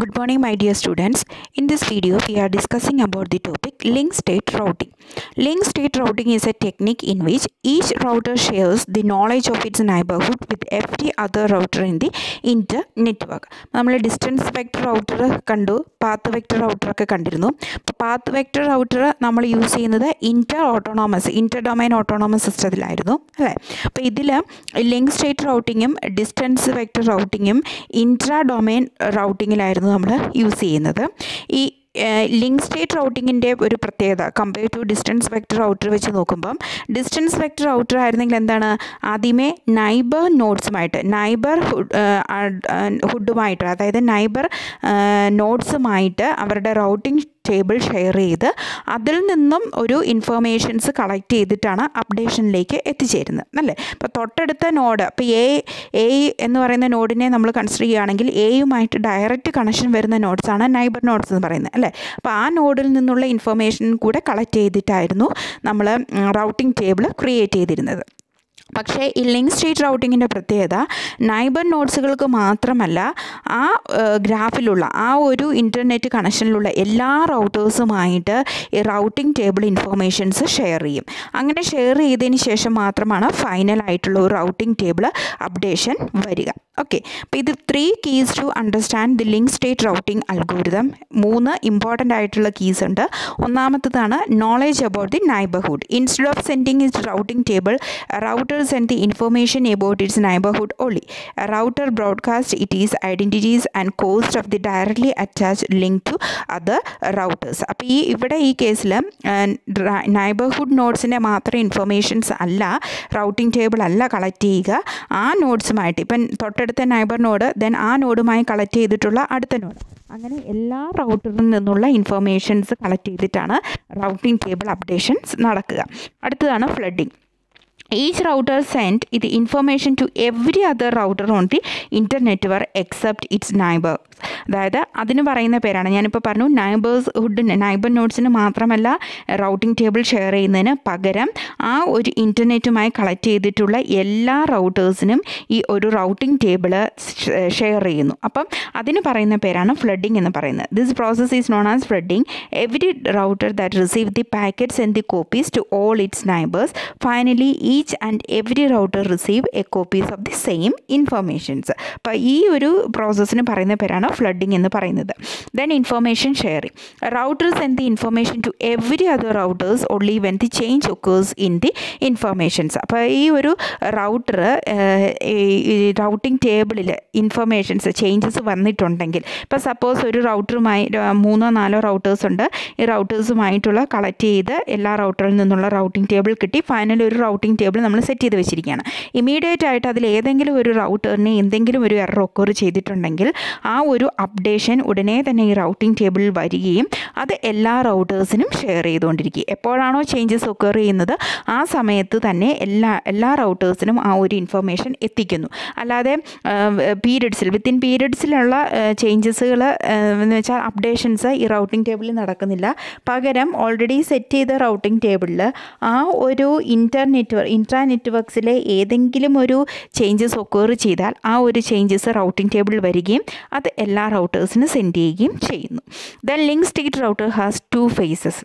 Good morning my dear students. In this video we are discussing about the topic link state routing. Link state routing is a technique in which each router shares the knowledge of its neighborhood with every other router in the inter network. നമ്മൾ distance vector router കണ്ടു path vector റൗട്ടറൊക്കെ കണ്ടിരുന്നു അപ്പോൾ path vector router നമ്മൾ use ചെയ്യുന്നത് inter autonomous inter domain autonomous സിസ്റ്റത്തിലായിരുന്നു അല്ലേ അപ്പോൾ ഇതിൽ ലിങ്ക് സ്റ്റേറ്റ് റൗട്ടിങ്ങും ഡിസ്റ്റൻസ് വെക്ടർ റൗട്ടിങ്ങും ഇൻട്രാ ഡൊമൈൻ റൗട്ടിങ്ങിലായിരുന്നു നമ്മൾ യൂസ് ചെയ്യുന്നത് ഈ ലിങ്ക് സ്റ്റേറ്റ് റൗട്ടിങ്ങിൻ്റെ ഒരു പ്രത്യേകത compare to distance vector router വെച്ച് നോക്കുമ്പം ഡിസ്റ്റൻസ് വെക്ടർ റൗട്ടർ ആയിരുന്നെങ്കിൽ എന്താണ് ആദ്യമേ നൈബർ നോട്ട്സുമായിട്ട് നൈബർ ഹുഡുമായിട്ട് അതായത് നൈബർ നോട്ട്സുമായിട്ട് അവരുടെ റൗട്ടിംഗ് ടേബിൾ ഷെയർ ചെയ്ത് അതിൽ നിന്നും ഒരു ഇൻഫർമേഷൻസ് കളക്ട് ചെയ്തിട്ടാണ് അപ്ഡേഷനിലേക്ക് എത്തിച്ചേരുന്നത് അല്ലേ അപ്പോൾ തൊട്ടടുത്ത നോഡ് ഇപ്പോൾ എ എ എന്ന് പറയുന്ന നോഡിനെ നമ്മൾ കൺസിഡർ ചെയ്യുകയാണെങ്കിൽ എയുമായിട്ട് ഡയറക്റ്റ് കണക്ഷൻ വരുന്ന നോഡ്സാണ് നൈബർ നോഡ്സ് എന്ന് പറയുന്നത് അല്ലേ അപ്പോൾ ആ നോഡിൽ നിന്നുള്ള ഇൻഫർമേഷൻ കൂടെ കളക്ട് ചെയ്തിട്ടായിരുന്നു നമ്മൾ റൗട്ടിംഗ് ടേബിൾ ക്രിയേറ്റ് ചെയ്തിരുന്നത് പക്ഷേ ഈ ലിങ്ക് സ്റ്റേറ്റ് റൗട്ടിങ്ങിൻ്റെ പ്രത്യേകത നൈബർ നോട്ട്സുകൾക്ക് മാത്രമല്ല ആ ഗ്രാഫിലുള്ള ആ ഒരു ഇൻ്റർനെറ്റ് കണക്ഷനിലുള്ള എല്ലാ റൗട്ടേഴ്സുമായിട്ട് ഈ റൗട്ടിംഗ് ടേബിൾ ഇൻഫോർമേഷൻസ് ഷെയർ ചെയ്യും അങ്ങനെ ഷെയർ ചെയ്തതിന് ശേഷം മാത്രമാണ് ഫൈനലായിട്ടുള്ള ഒരു റൗട്ടിംഗ് ടേബിൾ അപ്ഡേഷൻ വരിക ഓക്കെ അപ്പോൾ ഇത് three keys to understand the link state routing algorithm മൂന്ന് ഇമ്പോർട്ടൻ്റ് ആയിട്ടുള്ള കീസ് ഉണ്ട് ഒന്നാമത്തതാണ് knowledge about the neighbourhood instead of sending is routing table router users and the information about its neighborhood only. A router broadcasts its identities and cost of the directly attached link to other routers. അപ്പോൾ ഈ ഇവിടെ ഈ കേസിൽ neighbourhood നോട്ട്സിൻ്റെ മാത്രം informations അല്ല routing table അല്ല collect ചെയ്യുക ആ നോട്ട്സുമായിട്ട് ഇപ്പം തൊട്ടടുത്ത നൈബർ നോഡ് ദെൻ ആ നോഡുമായി കളക്ട് ചെയ്തിട്ടുള്ള അടുത്ത നോഡ് അങ്ങനെ എല്ലാ റൗട്ടറിൽ നിന്നുള്ള ഇൻഫർമേഷൻസ് കളക്ട് ചെയ്തിട്ടാണ് റൗട്ടിംഗ് ടേബിൾ അപ്ഡേഷൻസ് നടക്കുക അടുത്തതാണ് flooding Each router sent the information to every other router on the inter network except its neighbour അതായത് അതിന് പറയുന്ന പേരാണ് ഞാനിപ്പോൾ പറഞ്ഞു നൈബേഴ്സ് ഹുഡ് നൈബർ നോട്ട്സിന് മാത്രമല്ല റൗട്ടിംഗ് ടേബിൾ ഷെയർ ചെയ്യുന്നതിന് പകരം ആ ഒരു ഇൻ്റർനെറ്റുമായി കളക്ട് ചെയ്തിട്ടുള്ള എല്ലാ റൗട്ടേഴ്സിനും ഈ ഒരു റൗട്ടിംഗ് ടേബിൾ ഷെയർ ചെയ്യുന്നു അപ്പം അതിന് പറയുന്ന പേരാണ് ഫ്ലഡിംഗ് എന്ന് പറയുന്നത് this process is known as flooding every router that receive the packets and the copies to all its neighbours finally ഈ each and every router receive a copies of the same informations അപ്പോൾ ഈ ഒരു പ്രോസസ്സിന് പറയുന്ന പേരാണ് flooding എന്ന് പറയുന്നത് then information sharing router send the information to every other routers only when the change occurs in the informations അപ്പോൾ ഈ ഒരു റൗട്ടർ റൗട്ടിംഗ് ടേബിളിൽ ഇൻഫർമേഷൻസ് ചേഞ്ചസ് വന്നിട്ടുണ്ടെങ്കിൽ ഇപ്പോൾ സപ്പോസ് ഒരു റൗട്ടറുമായി മൂന്നോ നാലോ റൗട്ടേഴ്സ് ഉണ്ട് ഈ റൗട്ടേഴ്സുമായിട്ടുള്ള കളക്ട് ചെയ്ത് എല്ലാ റൗട്ടറിൽ നിന്നുള്ള റൗട്ടിംഗ് ടേബിൾ കിട്ടി ഫൈനൽ ഒരു റൗട്ടിംഗ് ടേബിൾ ടേബിൾ നമ്മൾ സെറ്റ് ചെയ്ത് വെച്ചിരിക്കുകയാണ് ഇമീഡിയറ്റ് ആയിട്ട് അതിൽ ഏതെങ്കിലും ഒരു റൗട്ടറിന് എന്തെങ്കിലും ഒരു എറർ ഒക്കോർ ചെയ്തിട്ടുണ്ടെങ്കിൽ ആ ഒരു അപ്ഡേഷൻ ഉടനെ തന്നെ ഈ റൗട്ടിംഗ് ടേബിളിൽ വരികയും അത് എല്ലാ റൗട്ടേഴ്സിനും ഷെയർ ചെയ്തുകൊണ്ടിരിക്കുക എപ്പോഴാണോ ചേഞ്ചസ് ഒക്കർ ചെയ്യുന്നത് ആ സമയത്ത് തന്നെ എല്ലാ എല്ലാ റൗട്ടേഴ്സിനും ആ ഒരു ഇൻഫർമേഷൻ എത്തിക്കുന്നു അല്ലാതെ പീരിയഡ്സിൽ വിത്തിൻ പീരിയഡ്സിലുള്ള ചേഞ്ചസുകൾ എന്ന് വെച്ചാൽ അപ്ഡേഷൻസ് ഈ റൗട്ടിംഗ് ടേബിളിൽ നടക്കുന്നില്ല പകരം ഓൾറെഡി സെറ്റ് ചെയ്ത റൗട്ടിംഗ് ടേബിളിൽ ആ ഒരു ഇൻ്റർനെറ്റ് ഇൻട്രാ നെറ്റ്വർക്ക്സിലെ ഏതെങ്കിലും ഒരു ചേഞ്ചസ് ഒക്കൂർ ചെയ്താൽ ആ ഒരു ചേഞ്ചസ് റൗട്ടിംഗ് ടേബിൾ വരികയും അത് എല്ലാ റൗട്ടേഴ്സിനും സെൻഡ് ചെയ്യുകയും ചെയ്യുന്നു the link state router has two phases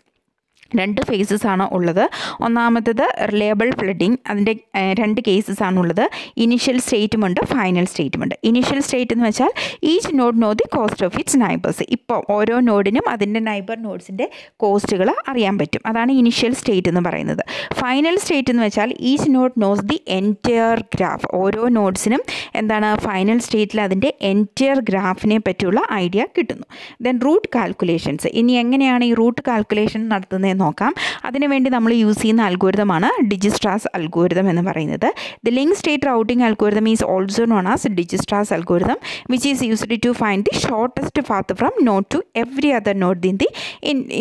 രണ്ട് ഫേസസ് ആണ് ഉള്ളത് ഒന്നാമത്തത് റിലയബിൾ ഫ്ലഡിങ് അതിൻ്റെ രണ്ട് കേസസ് ആണുള്ളത് ഇനിഷ്യൽ സ്റ്റേറ്റുമുണ്ട് ഫൈനൽ സ്റ്റേറ്റുമുണ്ട് ഇനിഷ്യൽ സ്റ്റേറ്റ് എന്ന് വെച്ചാൽ each node know the cost of its neighbours ഇപ്പോൾ ഓരോ നോഡിനും അതിൻ്റെ നൈബർ നോഡ്സിൻ്റെ കോസ്റ്റുകൾ അറിയാൻ പറ്റും അതാണ് ഇനിഷ്യൽ സ്റ്റേറ്റ് എന്ന് പറയുന്നത് ഫൈനൽ സ്റ്റേറ്റ് എന്ന് വെച്ചാൽ each node knows the entire graph ഓരോ നോഡ്സിനും എന്താണ് ഫൈനൽ സ്റ്റേറ്റിൽ അതിൻ്റെ എൻറ്റയർ ഗ്രാഫിനെ പറ്റിയുള്ള ഐഡിയ കിട്ടുന്നു ദെൻ റൂട്ട് കാൽക്കുലേഷൻസ് ഇനി എങ്ങനെയാണ് ഈ റൂട്ട് കാൽക്കുലേഷൻ നടത്തുന്നത് നോക്കാം അതിനുവേണ്ടി നമ്മൾ യൂസ് ചെയ്യുന്ന അൽഗോരിതമാണ് ഡിജിസ്ട്രാസ് അൽഗോരിതം എന്ന് പറയുന്നത് the link state routing algorithm is also known as Dijkstra's algorithm which is used to find the shortest path from node to every other node in the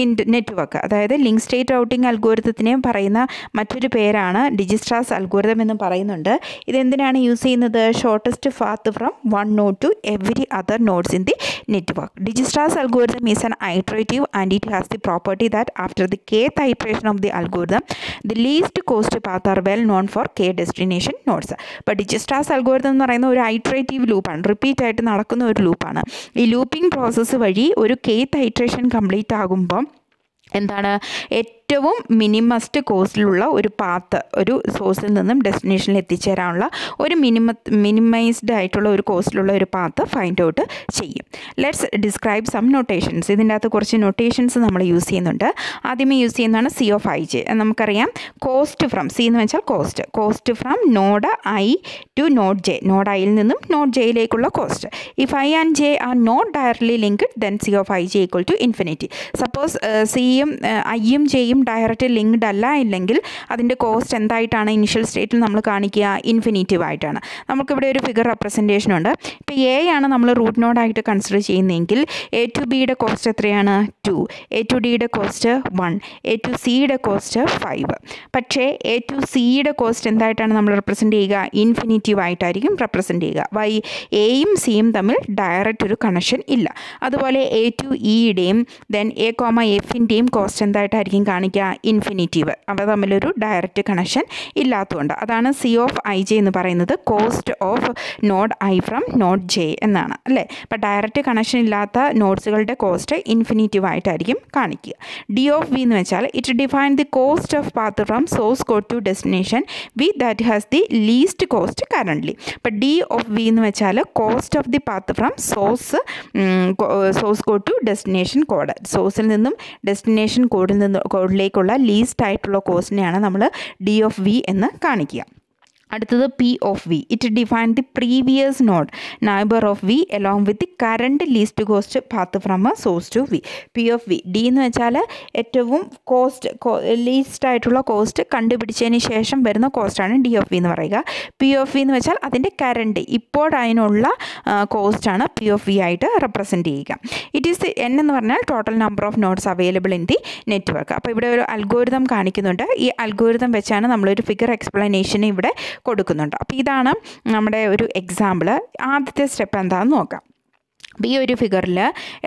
in network അതായത് link state routing അൽഗോരിതത്തിനെ പറയുന്ന മറ്റൊരു പേരാണ് Dijkstra's algorithm എന്ന് പറയുന്നുണ്ട് ഇതെന്തിനാണ് use ചെയ്യുന്നത് shortest path from one node to every other nodes in the network Dijkstra's algorithm is an iterative and it has the property that after the kth iteration of the algorithm, the least cost path are well known for k destination nodes. അപ്പോൾ Dijkstra's algorithm എന്ന് പറയുന്ന ഒരു iterative ലൂപ്പാണ് repeat ആയിട്ട് നടക്കുന്ന ഒരു ലൂപ്പാണ് ഈ ലൂപ്പിംഗ് പ്രോസസ്സ് വഴി ഒരു കേത്ത് ഐട്രേഷൻ കംപ്ലീറ്റ് ആകുമ്പോൾ എന്താണ് ഏറ്റവും ഏറ്റവും മിനിമസ്റ്റ് കോസ്റ്റിലുള്ള ഒരു പാത്ത് ഒരു സോഴ്സിൽ നിന്നും ഡെസ്റ്റിനേഷനിൽ എത്തിച്ചേരാനുള്ള ഒരു മിനിമ മിനിമൈസ്ഡ് ആയിട്ടുള്ള ഒരു കോസ്റ്റിലുള്ള ഒരു പാത്ത് ഫൈൻഡ് ഔട്ട് ചെയ്യും ലെറ്റ്സ് ഡിസ്ക്രൈബ് സം നൊട്ടേഷൻസ് ഇതിൻ്റെ അകത്ത് കുറച്ച് നൊട്ടേഷൻസ് നമ്മൾ യൂസ് ചെയ്യുന്നുണ്ട് ആദ്യമേ യൂസ് ചെയ്യുന്നതാണ് സി ഓഫ് ഐ ജെ നമുക്കറിയാം കോസ്റ്റ് ഫ്രം സി എന്ന് വെച്ചാൽ cost cost from node I to node J node ഐയിൽ നിന്നും നോഡ് ജെയിലേക്കുള്ള cost if I and J are not directly linked then C of I J equal to infinity suppose സിയും ഐയും ജെയും രണ്ടും direct linked അല്ല ഇല്ലെങ്കിൽ അതിൻ്റെ കോസ്റ്റ് എന്തായിട്ടാണ് ഇനിഷ്യൽ സ്റ്റേറ്റിൽ നമ്മൾ കാണിക്കുക ഇൻഫിനിറ്റീവ് ആയിട്ടാണ് നമുക്കിവിടെ ഒരു ഫിഗർ റെപ്രസെൻറ്റേഷൻ ഉണ്ട് ഇപ്പോൾ എ ആണ് നമ്മൾ റൂട്ട് നോഡായിട്ട് കൺസിഡർ ചെയ്യുന്നതെങ്കിൽ എ ടു ബിയുടെ കോസ്റ്റ് എത്രയാണ് ടു എ ടു ഡിയുടെ കോസ്റ്റ് വൺ എ ടു സിയുടെ കോസ്റ്റ് ഫൈവ് പക്ഷേ എ ടു സിയുടെ കോസ്റ്റ് എന്തായിട്ടാണ് നമ്മൾ റെപ്രസെൻറ്റ് ചെയ്യുക ഇൻഫിനിറ്റീവ് ആയിട്ടായിരിക്കും റെപ്രസെൻറ്റ് ചെയ്യുക വൈ എയും സിയും തമ്മിൽ ഡയറക്റ്റ് ഒരു കണക്ഷൻ ഇല്ല അതുപോലെ എ ടു ഇയുടെയും e ദെൻ എ കോമ എഫിൻ്റെയും കോസ്റ്റ് എന്തായിട്ടായിരിക്കും കാണിക്കുക കാണിക്കുക ഇൻഫിനിറ്റീവ് അവ തമ്മിലൊരു ഡയറക്റ്റ് കണക്ഷൻ ഇല്ലാത്തതുകൊണ്ട് അതാണ് സി ഓഫ് ഐ ജെ എന്ന് പറയുന്നത് cost of node I from node J എന്നാണ് അല്ലേ അപ്പോൾ ഡയറക്റ്റ് കണക്ഷൻ ഇല്ലാത്ത നോട്ട്സുകളുടെ കോസ്റ്റ് ഇൻഫിനിറ്റീവ് ആയിട്ടായിരിക്കും കാണിക്കുക ഡി ഓഫ് വി എന്ന് വെച്ചാൽ it define the cost of path from source code to destination V that has the least cost currently അപ്പോൾ D of V എന്ന് വെച്ചാൽ cost of the path from source source code to destination code സോഴ്സിൽ നിന്നും destination കോഡിൽ നിന്ന് കോഡിൽ മുകളിലേക്കുള്ള least ആയിട്ടുള്ള കോസ്റ്റിനെയാണ് നമ്മൾ ഡി ഓഫ് വി എന്ന് കാണിക്കുക അടുത്തത് P of V it define the previous node neighbour of V along with the current least cost path from A source to V P of V D എന്ന് വെച്ചാൽ ഏറ്റവും cost least ആയിട്ടുള്ള cost കണ്ടുപിടിച്ചതിന് ശേഷം വരുന്ന കോസ്റ്റാണ് ഡി ഓഫ് വി എന്ന് പറയുക P of V എന്ന് വെച്ചാൽ അതിൻ്റെ കറണ്ട് ഇപ്പോൾ കോസ്റ്റാണ് പി ഓഫ് വി ആയിട്ട് റെപ്രസെൻറ്റ് ചെയ്യുക ഇറ്റ് ഈസ് എൻ എന്ന് പറഞ്ഞാൽ total number of nodes available in the network അപ്പോൾ ഇവിടെ ഒരു അൽഗോരിതം കാണിക്കുന്നുണ്ട് ഈ അൽഗോരിതം വെച്ചാണ് നമ്മളൊരു ഫിഗർ എക്സ്പ്ലനേഷൻ ഇവിടെ കൊടുക്കുന്നുണ്ട് അപ്പോൾ ഇതാണ് നമ്മുടെ ഒരു എക്സാമ്പിൾ ആദ്യത്തെ സ്റ്റെപ്പ് എന്താണെന്ന് നോക്കാം അപ്പോൾ ഈ ഒരു ഫിഗറിൽ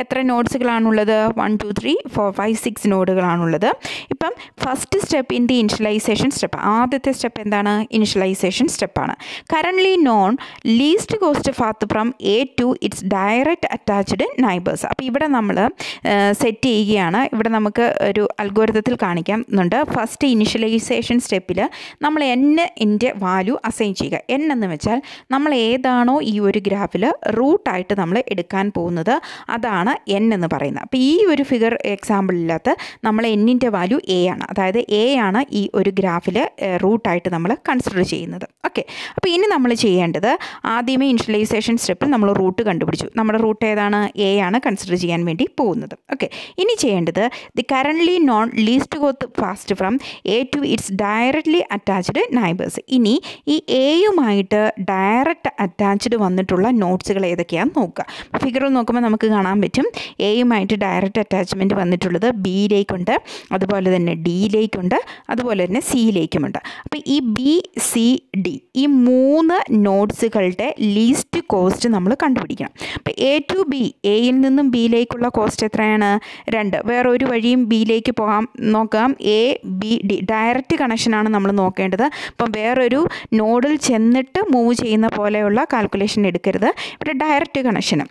എത്ര നോട്ട്സുകളാണുള്ളത് one two three four five six നോഡുകളാണുള്ളത് ഇപ്പം first step in the initialization step ആദ്യത്തെ സ്റ്റെപ്പ് എന്താണ് ഇനിഷ്യലൈസേഷൻ സ്റ്റെപ്പാണ് currently known least cost path from A to its direct attached neighbours അപ്പോൾ ഇവിടെ നമ്മൾ സെറ്റ് ചെയ്യുകയാണ് ഇവിടെ നമുക്ക് ഒരു അൽഗോരിതത്തിൽ കാണിക്കുന്നുണ്ട് ഫസ്റ്റ് ഇനിഷ്യലൈസേഷൻ സ്റ്റെപ്പിൽ നമ്മൾ എൻ എൻ്റെ വാല്യൂ അസൈൻ ചെയ്യുക എൻ എന്ന് വെച്ചാൽ നമ്മൾ ഏതാണോ ഈ ഒരു ഗ്രാഫിൽ റൂട്ടായിട്ട് നമ്മൾ എടുക്കുക എടുക്കാൻ പോകുന്നത് അതാണ് എൻ എന്ന് പറയുന്നത് അപ്പോൾ ഈ ഒരു ഫിഗർ എക്സാമ്പിളിനകത്ത് നമ്മൾ എന്നിൻ്റെ വാല്യൂ എ ആണ് അതായത് എ ആണ് ഈ ഒരു ഗ്രാഫിൽ റൂട്ടായിട്ട് നമ്മൾ കൺസിഡർ ചെയ്യുന്നത് ഓക്കെ അപ്പോൾ ഇനി നമ്മൾ ചെയ്യേണ്ടത് ആദ്യമേ ഇൻഷ്യലൈസേഷൻ സ്റ്റെപ്പിൽ നമ്മൾ റൂട്ട് കണ്ടുപിടിച്ചു നമ്മുടെ റൂട്ട് ഏതാണ് എ ആണ് കൺസിഡർ ചെയ്യാൻ വേണ്ടി പോകുന്നത് ഓക്കെ ഇനി ചെയ്യേണ്ടത് the currently known least cost path from A to its directly attached neighbours ഇനി ഈ എയുമായിട്ട് ഡയറക്റ്റ് അറ്റാച്ച്ഡ് വന്നിട്ടുള്ള നോട്ട്സുകൾ ഏതൊക്കെയാണെന്ന് നോക്കുക ഫിഗറിൽ നോക്കുമ്പോൾ നമുക്ക് കാണാൻ പറ്റും എയുമായിട്ട് ഡയറക്റ്റ് അറ്റാച്ച്മെൻറ്റ് വന്നിട്ടുള്ളത് ബിയിലേക്കുണ്ട് അതുപോലെ തന്നെ ഡിയിലേക്കുണ്ട് അതുപോലെ തന്നെ സിയിലേക്കുമുണ്ട് അപ്പോൾ ഈ ബി സി ഡി ഈ മൂന്ന് നോട്ട്സുകളുടെ ലീസ്റ്റ് കോസ്റ്റ് നമ്മൾ കണ്ടുപിടിക്കണം അപ്പോൾ എ ടു ബി എയിൽ നിന്നും ബിയിലേക്കുള്ള കോസ്റ്റ് എത്രയാണ് രണ്ട് വേറെ ഒരു വഴിയും ബിയിലേക്ക് പോകാം നോക്കാം എ ബി ഡി ഡയറക്റ്റ് കണക്ഷനാണ് നമ്മൾ നോക്കേണ്ടത് അപ്പം വേറൊരു നോഡിൽ ചെന്നിട്ട് മൂവ് ചെയ്യുന്ന പോലെയുള്ള കാൽക്കുലേഷൻ എടുക്കരുത് ഇവിടെ ഡയറക്റ്റ് കണക്ഷനും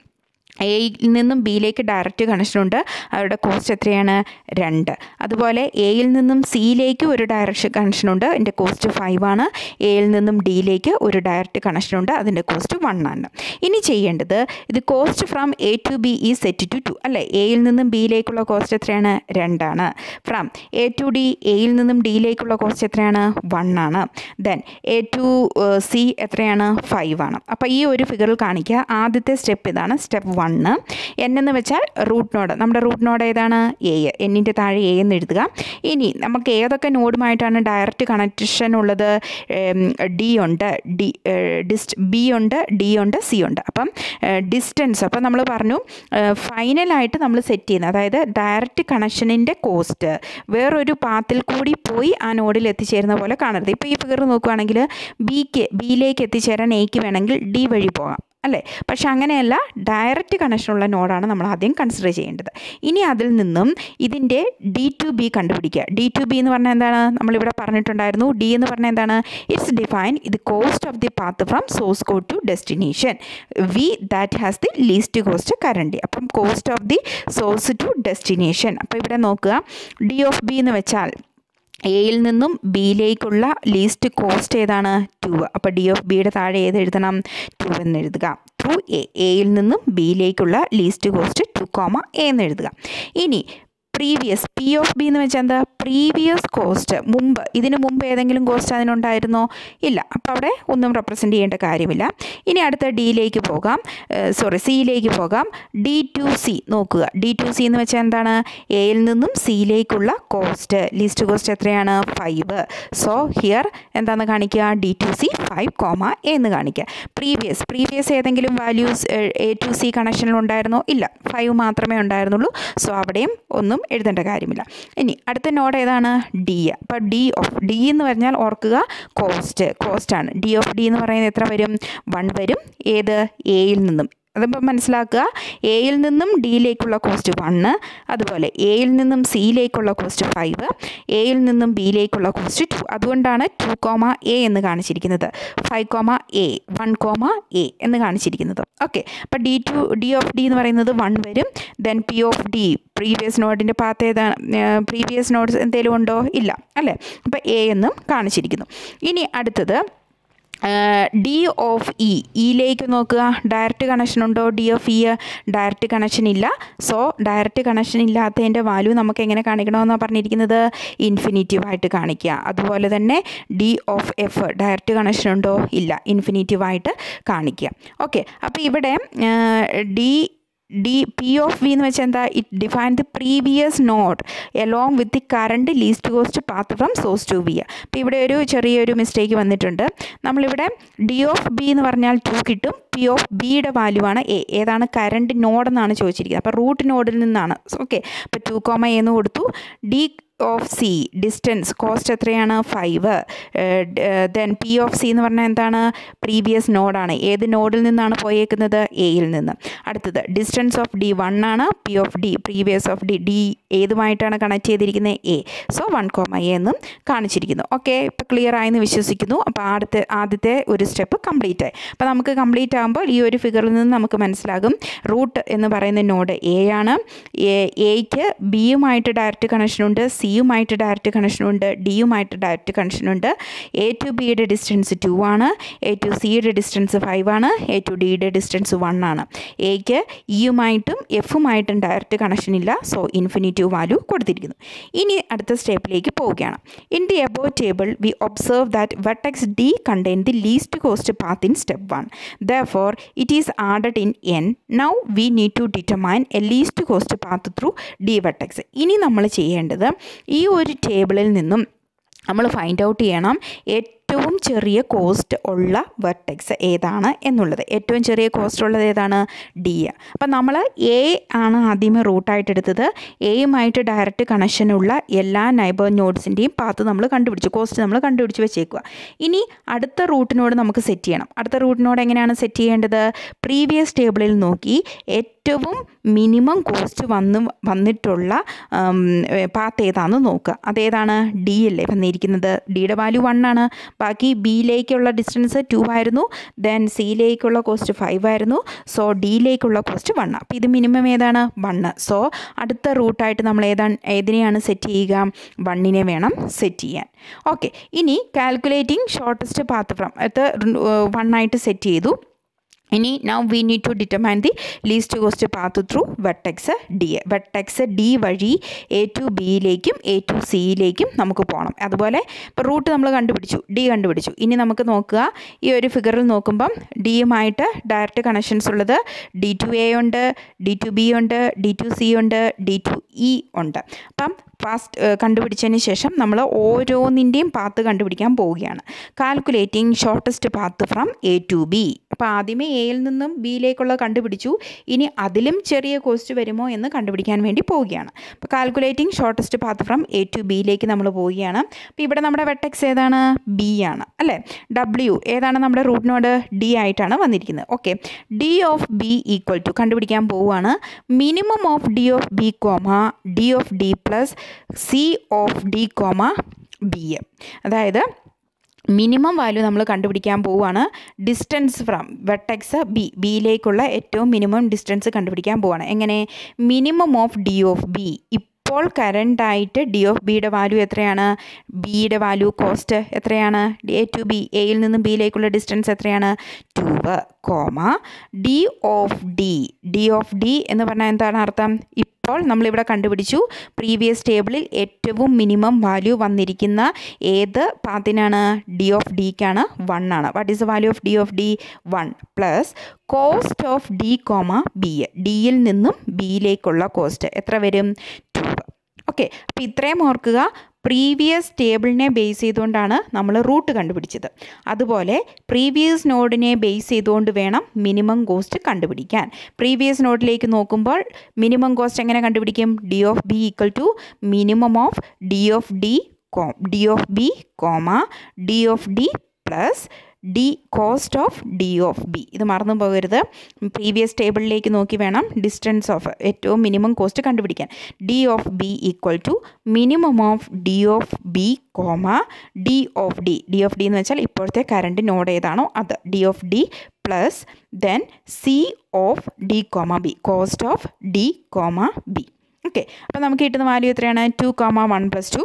എയിൽ നിന്നും ബിയിലേക്ക് ഡയറക്റ്റ് ഉണ്ട് അവരുടെ കോസ്റ്റ് എത്രയാണ് രണ്ട് അതുപോലെ എയിൽ നിന്നും സിയിലേക്ക് ഒരു ഡയറക്ഷൻ ഉണ്ട് അതിൻ്റെ കോസ്റ്റ് ഫൈവ് ആണ് എയിൽ നിന്നും ഡിയിലേക്ക് ഒരു ഡയറക്റ്റ് ഉണ്ട് അതിൻ്റെ കോസ്റ്റ് വൺ ആണ് ഇനി ചെയ്യേണ്ടത് ഇത് cost from A to B ഈ സെറ്റ് ടു ടു അല്ലേ എയിൽ നിന്നും ബിയിലേക്കുള്ള കോസ്റ്റ് എത്രയാണ് രണ്ടാണ് ഫ്രം എ ടു ഡി എയിൽ നിന്നും ഡിയിലേക്കുള്ള കോസ്റ്റ് എത്രയാണ് വൺ ആണ് ദെൻ എ ടു സി എത്രയാണ് ഫൈവ് ആണ് അപ്പോൾ ഈ ഒരു ഫിഗറിൽ കാണിക്കുക ആദ്യത്തെ സ്റ്റെപ്പ് ഇതാണ് സ്റ്റെപ്പ് വൺ വണ്ണ് എൻ എന്ന് വെച്ചാൽ റൂട്ട് നോഡ് നമ്മുടെ റൂട്ട് നോഡ് ഏതാണ് എ എന്നിൻ്റെ താഴെ എ എന്ന് എഴുതുക ഇനി നമുക്ക് ഏതൊക്കെ നോഡുമായിട്ടാണ് ഡയറക്റ്റ് കണക്ഷൻ ഉള്ളത് ഡി ഉണ്ട് ഡി ഡിസ്റ്റ് ബി ഉണ്ട് ഡി ഉണ്ട് സി ഉണ്ട് അപ്പം ഡിസ്റ്റൻസ് അപ്പം നമ്മൾ പറഞ്ഞു ഫൈനലായിട്ട് നമ്മൾ സെറ്റ് ചെയ്യുന്നത് അതായത് ഡയറക്റ്റ് കണക്ഷനിൻ്റെ കോസ്റ്റ് വേറൊരു പാത്തിൽ കൂടി പോയി ആ നോഡിൽ എത്തിച്ചേരുന്ന പോലെ കാണരുത് ഇപ്പോൾ ഈ ഫിഗർ നോക്കുകയാണെങ്കിൽ ബിക്ക് ബിയിലേക്ക് എത്തിച്ചേരാൻ എയ്ക്ക് വേണമെങ്കിൽ ഡി വഴി പോകാം അല്ലേ പക്ഷെ അങ്ങനെയല്ല ഡയറക്റ്റ് കണക്ഷനുള്ള നോഡാണ് നമ്മൾ ആദ്യം കൺസിഡർ ചെയ്യേണ്ടത് ഇനി അതിൽ നിന്നും ഇതിൻ്റെ ഡി ടു ബി കണ്ടുപിടിക്കുക ഡി ടു ബി എന്ന് പറഞ്ഞാൽ എന്താണ് നമ്മളിവിടെ പറഞ്ഞിട്ടുണ്ടായിരുന്നു ഡി എന്ന് പറഞ്ഞാൽ എന്താണ് ഇറ്റ്സ് ഡിഫൈൻ ഇത് cost of the path from source code to destination V that has the least cost current അപ്പം cost of the source to destination അപ്പോൾ ഇവിടെ നോക്കുക ഡി ഓഫ് ബി എന്ന് വെച്ചാൽ എയിൽ നിന്നും ബിയിലേക്കുള്ള ലീസ്റ്റ് കോസ്റ്റ് ഏതാണ് ടു അപ്പോൾ ഡി ഓഫ് ബിയുടെ താഴെ ഏത് എഴുതണം ടു എന്ന് എഴുതുക ത്രൂ എ എയിൽ നിന്നും ബിയിലേക്കുള്ള least cost two comma A എന്ന് എഴുതുക ഇനി പ്രീവിയസ് പി ഓഫ് ബി എന്ന് വെച്ചാൽ എന്താ പ്രീവിയസ് കോസ്റ്റ് മുമ്പ് ഇതിന് മുമ്പ് ഏതെങ്കിലും കോസ്റ്റ് അതിനുണ്ടായിരുന്നോ ഇല്ല അപ്പോൾ അവിടെ ഒന്നും റെപ്രസെൻ്റ് ചെയ്യേണ്ട കാര്യമില്ല ഇനി അടുത്ത ഡിയിലേക്ക് പോകാം സോറി സിയിലേക്ക് പോകാം ഡി ടു സി നോക്കുക ഡി ടു സി എന്ന് വെച്ചാൽ എന്താണ് എയിൽ നിന്നും സിയിലേക്കുള്ള കോസ്റ്റ് ലിസ്റ്റ് കോസ്റ്റ് എത്രയാണ് ഫൈവ് സോ ഹിയർ എന്താണ് കാണിക്കുക D to C five comma എന്ന് കാണിക്കുക പ്രീവിയസ് പ്രീവിയസ് ഏതെങ്കിലും വാല്യൂസ് എ ടു സി കണക്ഷനിലുണ്ടായിരുന്നോ ഇല്ല ഫൈവ് മാത്രമേ ഉണ്ടായിരുന്നുള്ളൂ സോ അവിടെയും ഒന്നും എഴുതേണ്ട കാര്യമില്ല ഇനി അടുത്ത നോഡ് ഏതാണ് ഡി അപ്പോൾ ഡി ഓഫ് ഡി എന്ന് പറഞ്ഞാൽ ഓർക്കുക കോസ്റ്റ് കോസ്റ്റാണ് ഡി ഓഫ് ഡി എന്ന് പറയുന്നത് എത്ര വരും വൺ വരും ഏത് എയിൽ നിന്നും അതിപ്പോൾ മനസ്സിലാക്കുക എയിൽ നിന്നും ഡിയിലേക്കുള്ള കോസ്റ്റ് വണ്ണ് അതുപോലെ എയിൽ നിന്നും സിയിലേക്കുള്ള കോസ്റ്റ് ഫൈവ് എയിൽ നിന്നും ബിയിലേക്കുള്ള കോസ്റ്റ് ടു അതുകൊണ്ടാണ് ടു കോമ എ എന്ന് കാണിച്ചിരിക്കുന്നത് five comma A one comma A എന്ന് കാണിച്ചിരിക്കുന്നത് ഓക്കെ അപ്പോൾ D to D of D എന്ന് പറയുന്നത് വൺ വരും then P of D previous നോട്ടിൻ്റെ പാത്ത് ഏതാണ് പ്രീവിയസ് നോട്ട്സ് എന്തെങ്കിലും ഉണ്ടോ ഇല്ല അല്ലേ അപ്പോൾ എ എന്നും കാണിച്ചിരിക്കുന്നു ഇനി അടുത്തത് ഡി ഓഫ് ഇ ഇയിലേക്ക് e. e നോക്കുക ഡയറക്റ്റ് കണക്ഷൻ ഉണ്ടോ D of E direct connection ഇല്ല സോ ഡയറക്റ്റ് കണക്ഷൻ ഇല്ലാത്തതിൻ്റെ വാല്യൂ നമുക്ക് എങ്ങനെ കാണിക്കണമെന്നാണ് പറഞ്ഞിരിക്കുന്നത് ഇൻഫിനിറ്റീവായിട്ട് കാണിക്കുക അതുപോലെ തന്നെ D of F direct connection ഉണ്ടോ ഇല്ല ഇൻഫിനിറ്റീവായിട്ട് കാണിക്കുക ഓക്കെ അപ്പോൾ ഇവിടെ D D P of V എന്ന് വെച്ചാൽ എന്താ it define the previous node along with the current least cost path from source to B അപ്പോൾ ഇവിടെ ഒരു ചെറിയൊരു മിസ്റ്റേക്ക് വന്നിട്ടുണ്ട് നമ്മളിവിടെ ഡി ഓഫ് ബി എന്ന് പറഞ്ഞാൽ ടു കിട്ടും പി ഓഫ് ബിയുടെ വാല്യൂ ആണ് എ ഏതാണ് കറണ്ട് നോഡ് എന്നാണ് ചോദിച്ചിരിക്കുന്നത് അപ്പോൾ റൂട്ട് നോഡിൽ നിന്നാണ് ഓക്കെ അപ്പോൾ ടു കോമ എന്ന് കൊടുത്തു D of C distance cost എത്രയാണ് five then P of C എന്ന് പറഞ്ഞാൽ എന്താണ് പ്രീവിയസ് നോഡാണ് ഏത് നോഡിൽ നിന്നാണ് പോയേക്കുന്നത് എയിൽ നിന്ന് അടുത്തത് ഡിസ്റ്റൻസ് ഓഫ് ഡി വൺ ആണ് P of D previous of D D ഏതുമായിട്ടാണ് കണക്ട് ചെയ്തിരിക്കുന്നത് A so one comma A എന്നും കാണിച്ചിരിക്കുന്നു ഓക്കെ ഇപ്പോൾ ക്ലിയർ ആയെന്ന് വിശ്വസിക്കുന്നു അപ്പോൾ അടുത്ത ആദ്യത്തെ ഒരു സ്റ്റെപ്പ് കംപ്ലീറ്റ് ആയി അപ്പോൾ നമുക്ക് കംപ്ലീറ്റ് ആകുമ്പോൾ ഈ ഒരു ഫിഗറിൽ നിന്ന് നമുക്ക് മനസ്സിലാകും റൂട്ട് എന്ന് പറയുന്ന നോഡ് എ ആണ് എ എയ്ക്ക് ബിയുമായിട്ട് ഡയറക്റ്റ് കണക്ഷനുണ്ട് സി സിയുമായിട്ട് ഡയറക്റ്റ് കണക്ഷനുണ്ട് ഡിയുമായിട്ട് ഡയറക്റ്റ് കണക്ഷനുണ്ട് എ ടു ബിയുടെ ഡിസ്റ്റൻസ് ടു ആണ് എ ടു സിയുടെ ഡിസ്റ്റൻസ് ഫൈവ് ആണ് എ ടു ഡിയുടെ ഡിസ്റ്റൻസ് വൺ ആണ് എക്ക് ഇയുമായിട്ടും എഫുമായിട്ടും ഡയറക്റ്റ് കണക്ഷൻ ഇല്ല സോ ഇൻഫിനിറ്റീവ് വാല്യൂ കൊടുത്തിരിക്കുന്നു ഇനി അടുത്ത സ്റ്റെപ്പിലേക്ക് പോവുകയാണ് in the above table we observe that vertex D contain the least cost path in step one therefore it is added in N now we need to determine a least cost path through D vertex ഇനി നമ്മൾ ചെയ്യേണ്ടത് ഈ ഒരു ടേബിളിൽ നിന്നും നമ്മൾ find out ചെയ്യണം ഏറ്റവും ചെറിയ കോസ്റ്റ് ഉള്ള വെർട്ടെക്സ് ഏതാണ് എന്നുള്ളത് ഏറ്റവും ചെറിയ കോസ്റ്റ് ഉള്ളത് ഏതാണ് ഡി അപ്പം നമ്മൾ എ ആണ് ആദ്യമേ റൂട്ടായിട്ട് എടുത്തത് എയുമായിട്ട് ഡയറക്റ്റ് കണക്ഷനുള്ള എല്ലാ നൈബർ നോഡ്സിൻ്റെയും പാത്ത് നമ്മൾ കണ്ടുപിടിച്ചു കോസ്റ്റ് നമ്മൾ കണ്ടുപിടിച്ച് വെച്ചേക്കുക ഇനി അടുത്ത റൂട്ടിനോട് നമുക്ക് സെറ്റ് ചെയ്യണം അടുത്ത റൂട്ടിനോട് എങ്ങനെയാണ് സെറ്റ് ചെയ്യേണ്ടത് പ്രീവിയസ് ടേബിളിൽ നോക്കി ഏറ്റവും മിനിമം കോസ്റ്റ് വന്ന് വന്നിട്ടുള്ള പാത്ത് ഏതാണെന്ന് നോക്കുക അതേതാണ് ഡി അല്ലേ വന്നിരിക്കുന്നത് ഡിയുടെ വാല്യൂ വൺ ആണ് ബാക്കി ബിയിലേക്കുള്ള ഡിസ്റ്റൻസ് ടു ആയിരുന്നു ദെൻ സിയിലേക്കുള്ള കോസ്റ്റ് ഫൈവ് ആയിരുന്നു സോ ഡിയിലേക്കുള്ള കോസ്റ്റ് വണ് അപ്പം ഇത് മിനിമം ഏതാണ് വണ്ണ് സോ അടുത്ത റൂട്ടായിട്ട് നമ്മൾ ഏതാണ് ഏതിനെയാണ് സെറ്റ് ചെയ്യുക വണ്ണിനെ വേണം സെറ്റ് ചെയ്യാൻ ഓക്കെ ഇനി കാൽക്കുലേറ്റിംഗ് ഷോർട്ടസ്റ്റ് പാത്ത് ഫ്രം അത് വണ്ണായിട്ട് സെറ്റ് ചെയ്തു ഇനി now we need to determine the least cost path through vertex D vertex D വഴി എ ടു ബിയിലേക്കും എ ടു സിയിലേക്കും നമുക്ക് പോകണം അതുപോലെ ഇപ്പോൾ റൂട്ട് നമ്മൾ കണ്ടുപിടിച്ചു ഡി കണ്ടുപിടിച്ചു ഇനി നമുക്ക് നോക്കുക ഈ ഒരു ഫിഗറിൽ നോക്കുമ്പം ഡിയുമായിട്ട് ഡയറക്റ്റ് കണക്ഷൻസ് ഉള്ളത് ഡി ടു എ ഉണ്ട് ഡി ടു ബി ഉണ്ട് ഡി ടു സി ഉണ്ട് ഡി ടു ഇ ഉണ്ട് അപ്പം ഫാസ്റ്റ് കണ്ടുപിടിച്ചതിന് ശേഷം നമ്മൾ ഓരോന്നിൻ്റെയും പാത്ത് കണ്ടുപിടിക്കാൻ പോവുകയാണ് calculating shortest path from A to B അപ്പോൾ ആദ്യമേ എ എയിൽ നിന്നും ബിയിലേക്കുള്ളത് കണ്ടുപിടിച്ചു ഇനി അതിലും ചെറിയ കോസ്റ്റ് വരുമോ എന്ന് കണ്ടുപിടിക്കാൻ വേണ്ടി പോവുകയാണ് അപ്പോൾ calculating shortest path from A to ബിയിലേക്ക് നമ്മൾ പോവുകയാണ് അപ്പോൾ ഇവിടെ നമ്മുടെ വെട്ടെക്സ് ഏതാണ് ബി ആണ് അല്ലേ ഡബ്ല്യു ഏതാണ് നമ്മുടെ റൂട്ടിനോട് ഡി ആയിട്ടാണ് വന്നിരിക്കുന്നത് okay D of B equal to കണ്ടുപിടിക്കാൻ പോവുകയാണ് minimum of D of B comma D of D plus C of D comma B A അതായത് മിനിമം വാല്യൂ നമ്മൾ കണ്ടുപിടിക്കാൻ പോവുകയാണ് ഡിസ്റ്റൻസ് ഫ്രം വെട്ടെക്സ് ബി ബിയിലേക്കുള്ള ഏറ്റവും മിനിമം ഡിസ്റ്റൻസ് കണ്ടുപിടിക്കാൻ പോവുകയാണ് എങ്ങനെ minimum of D of B ഇപ്പോൾ കറൻ്റായിട്ട് ഡി ഓഫ് ബിയുടെ വാല്യൂ എത്രയാണ് ബിയുടെ വാല്യൂ കോസ്റ്റ് എത്രയാണ് എ ടു ബി എയിൽ നിന്നും ബിയിലേക്കുള്ള ഡിസ്റ്റൻസ് എത്രയാണ് tube comma D of D D of D എന്ന് പറഞ്ഞാൽ എന്താണ് അർത്ഥം ഇപ്പോൾ അപ്പോൾ നമ്മളിവിടെ കണ്ടുപിടിച്ചു പ്രീവിയസ് ടേബിളിൽ ഏറ്റവും മിനിമം വാല്യൂ വന്നിരിക്കുന്ന ഏത് പാത്തിനാണ് ഡി ഓഫ് ഡിക്കാണ് വൺ ആണ് what is the value of D of D one plus cost of D comma B ഡിയിൽ നിന്നും ബിയിലേക്കുള്ള കോസ്റ്റ് എത്ര വരും ടു ഓക്കെ അപ്പോൾ ഇത്രയും ഓർക്കുക പ്രീവിയസ് ടേബിളിനെ ബേസ് ചെയ്തുകൊണ്ടാണ് നമ്മൾ റൂട്ട് കണ്ടുപിടിച്ചത് അതുപോലെ പ്രീവിയസ് നോഡിനെ ബേസ് ചെയ്തുകൊണ്ട് വേണം മിനിമം കോസ്റ്റ് കണ്ടുപിടിക്കാൻ പ്രീവിയസ് നോഡിലേക്ക് നോക്കുമ്പോൾ മിനിമം കോസ്റ്റ് എങ്ങനെ കണ്ടുപിടിക്കും D of B equal to minimum of D of D comma D of B comma D of D plus D cost of D of B ഇത് മറന്നു പോകരുത് പ്രീവിയസ് ടേബിളിലേക്ക് നോക്കി വേണം ഡിസ്റ്റൻസ് ഓഫ് ഏറ്റവും മിനിമം കോസ്റ്റ് കണ്ടുപിടിക്കാൻ D of B equal to minimum of D of B comma D of D D of D എന്ന് വെച്ചാൽ ഇപ്പോഴത്തെ കറണ്ട് നോഡ് ഏതാണോ അത് D of D plus then C of D comma B cost of D comma B okay അപ്പോൾ നമുക്ക് കിട്ടുന്ന value എത്രയാണ് two comma one plus two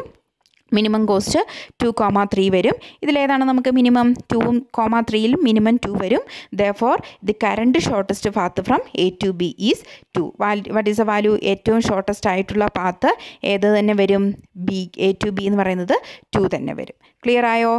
minimum cost two comma three വരും ഇതിലേതാണ് നമുക്ക് മിനിമം ടു കോമ ത്രീയിലും മിനിമം ടു വരും therefore the current shortest path from A to B is two value what is A value ഏറ്റവും shortest ആയിട്ടുള്ള path ഏത് തന്നെ വരും ബി എ ടു ബി എന്ന് പറയുന്നത് ടു തന്നെ വരും ക്ലിയർ ആയോ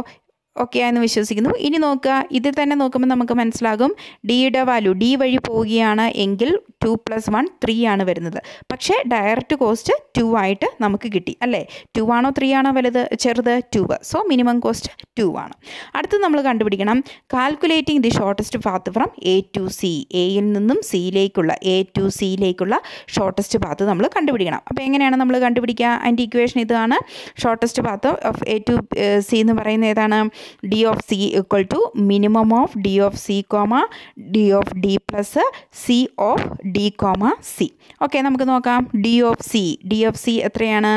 ഓക്കെയാണെന്ന് എന്ന് വിശ്വസിക്കുന്നു ഇനി നോക്കുക ഇതിൽ തന്നെ നോക്കുമ്പോൾ നമുക്ക് മനസ്സിലാകും ഡിയുടെ വാല്യൂ ഡി വഴി പോവുകയാണ് എങ്കിൽ ടു പ്ലസ് വൺ ത്രീ ആണ് വരുന്നത് പക്ഷേ ഡയറക്റ്റ് കോസ്റ്റ് ടു ആയിട്ട് നമുക്ക് കിട്ടി അല്ലേ ടു ആണോ ത്രീ ആണോ വലുത് ചെറുത് two so minimum cost two ആണ് അടുത്ത് നമ്മൾ കണ്ടുപിടിക്കണം calculating the shortest path from A to C എയിൽ നിന്നും സിയിലേക്കുള്ള എ ടു സിയിലേക്കുള്ള ഷോർട്ടസ്റ്റ് പാത്ത് നമ്മൾ കണ്ടുപിടിക്കണം അപ്പോൾ എങ്ങനെയാണ് നമ്മൾ കണ്ടുപിടിക്കുക അതിൻ്റെ ഇക്വേഷൻ ഇതാണ് shortest path of A to C എന്ന് പറയുന്നത് ഏതാണ് D of C equal to minimum of D of C comma D of D plus C of D comma C okay നമുക്ക് നോക്കാം D of C D of C എത്രയാണ്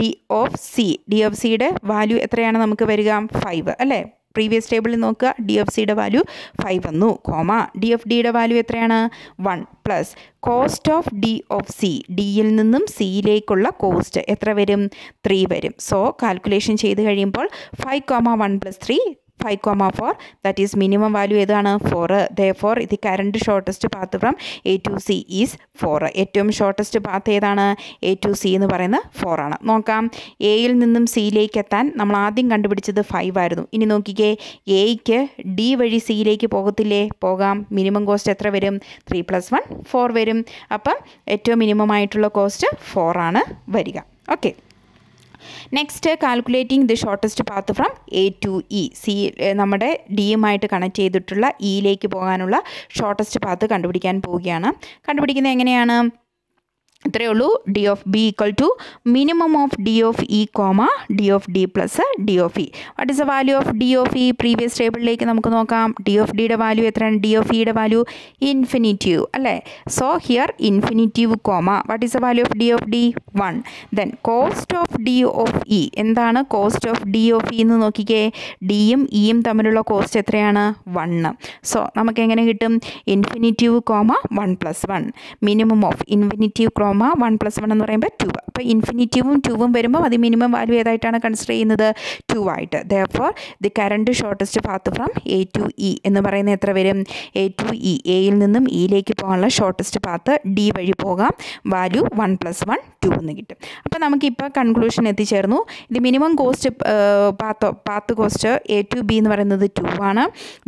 D of C D of സിയുടെ value എത്രയാണ് നമുക്ക് വരിക five അല്ലേ previous ടേബിളിൽ നോക്കുക ഡി എഫ് സിയുടെ വാല്യൂ ഫൈവ് വന്നു കോമ ഡി എഫ് ഡിയുടെ വാല്യൂ എത്രയാണ് one plus cost of D of C ഡിയിൽ നിന്നും സിയിലേക്കുള്ള കോസ്റ്റ് എത്ര വരും ത്രീ വരും സോ കാൽക്കുലേഷൻ ചെയ്ത് കഴിയുമ്പോൾ five comma one plus three five comma four that is minimum value ഏതാണ് ഫോർ ദേ ഫോർ ഇത് current shortest path from A to C is four ഏറ്റവും ഷോർട്ടസ്റ്റ് പാത്ത് ഏതാണ് എ ടു സി എന്ന് പറയുന്നത് four ആണ് നോക്കാം എയിൽ നിന്നും സിയിലേക്ക് എത്താൻ നമ്മൾ ആദ്യം കണ്ടുപിടിച്ചത് ഫൈവ് ആയിരുന്നു ഇനി നോക്കിക്കേ എയ്ക്ക് ഡി വഴി സിയിലേക്ക് പോകത്തില്ലേ പോകാം മിനിമം കോസ്റ്റ് എത്ര വരും ത്രീ പ്ലസ് വൺ ഫോർ വരും അപ്പം ഏറ്റവും മിനിമം ആയിട്ടുള്ള കോസ്റ്റ് ഫോറാണ് വരിക okay next calculating the shortest path from A to E C നമ്മുടെ ഡിയുമായിട്ട് കണക്ട് ചെയ്തിട്ടുള്ള ഇയിലേക്ക് e പോകാനുള്ള ഷോർട്ടസ്റ്റ് പാത്ത് കണ്ടുപിടിക്കാൻ പോവുകയാണ് കണ്ടുപിടിക്കുന്നത് എങ്ങനെയാണ് ഇത്രയേ ഉള്ളൂ D of B equal to minimum of D of E comma D of D plus D of E what is the value of D of E previous ടേബിളിലേക്ക് നമുക്ക് നോക്കാം ഡി ഓഫ് ഡിയുടെ വാല്യൂ എത്രയാണ് ഡി ഓഫ് ഇയുടെ value infinitive അല്ലേ so here infinitive comma what is the value of D of D one then cost of D of E എന്താണ് cost of D of E എന്ന് നോക്കിക്കേ ഡിയും ഇയും തമ്മിലുള്ള cost എത്രയാണ് വണ്ണ് സോ നമുക്ക് എങ്ങനെ കിട്ടും infinitive comma one plus one minimum of infinitive ക്രോമ കോമ വൺ പ്ലസ് വൺ എന്ന് പറയുമ്പോൾ ടു അപ്പോൾ ഇൻഫിനിറ്റീവും ടൂവും വരുമ്പോൾ അത് മിനിമം വാല്യൂ ഏതായിട്ടാണ് കൺസിഡർ ചെയ്യുന്നത് ടു ആയിട്ട് for the current shortest path from A to E എന്ന് പറയുന്നത് എത്ര വരും എ ടു ഇ എയിൽ നിന്നും ഇയിലേക്ക് പോകാനുള്ള ഷോർട്ടസ്റ്റ് പാത്ത് ഡി വഴി പോകാം value one plus one two എന്ന് കിട്ടും അപ്പോൾ നമുക്കിപ്പോൾ കൺക്ലൂഷൻ എത്തിച്ചേർന്നു ഇത് minimum cost path path cost A to B എന്ന് പറയുന്നത് ടു ആണ്